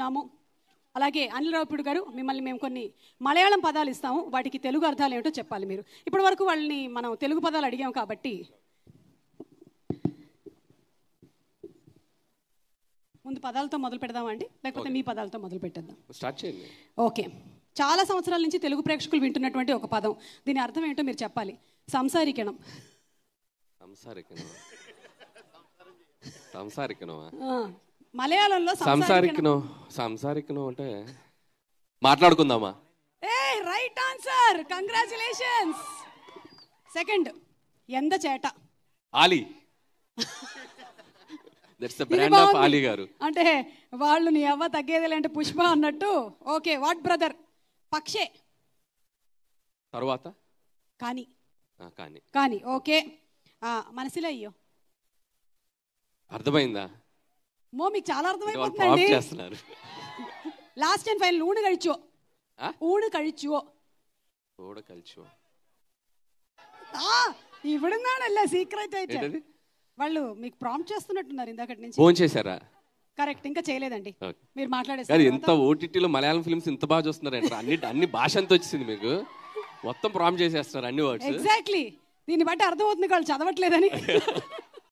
చేసుకున్నాము అలాగే అనిల్ రావుపుడు గారు మిమ్మల్ని మేము కొన్ని మలయాళం పదాలు ఇస్తాము వాటికి తెలుగు అర్థాలు ఏమిటో చెప్పాలి మీరు ఇప్పటి వరకు వాళ్ళని మనం తెలుగు పదాలు అడిగాం కాబట్టి ముందు పదాలతో మొదలు పెడదామండి లేకపోతే మీ పదాలతో మొదలు పెట్టేద్దాం స్టార్ట్ చేయండి ఓకే చాలా సంవత్సరాల నుంచి తెలుగు ప్రేక్షకులు వింటున్నటువంటి ఒక పదం దీని అర్థం ఏంటో మీరు చెప్పాలి సంసారికణం సంసారికణం సంసారికణం మలయాళంలో సంసారికణం సంసారికను అంటే మాట్లాడుకుందామా A right answer congratulations second ఎంత చేట Ali that's the brand of Ali garu అంటే వాళ్ళు నీ అవ్వ తగ్గేది లేంటే పుష్ప అన్నట్టు ఓకే వాట్ బ్రదర్ పక్షే తర్వాత కానీ కానీ కానీ ఓకే మనసులో అయ్యో అర్థమైందా మో మీకు చాలా అర్థమైపోతుందండి లాస్ట్ అండ్ ఫైనల్ ఊడు కழிச்சோ ఊడు కழிச்சோ ఊడు కழிச்சோ ఆ ఇవిడున్నాడల్లా సీక్రెట్ అయితే వాళ్ళు మీకు ప్రాంప్ట్ చేస్తున్నట్టున్నారు ఇందాకటి నుంచి ఫోన్ చేశారా కరెక్ట్ ఇంకా చేయలేదండి మీరు మాట్లాడేసారు ఎంత ఓటీటీలో మలయాళం ఫిల్మ్స్ ఇంత బాగా చూస్తున్నారంట అన్ని అన్ని భాషంతో వచ్చింది మీకు మొత్తం ప్రామ్ చేసేస్తున్నారు అన్ని వర్డ్స్ ఎగ్జాక్ట్లీ దీన్ని బట్టి అర్థమవుతుంది వాళ్ళు చదవట్లేదని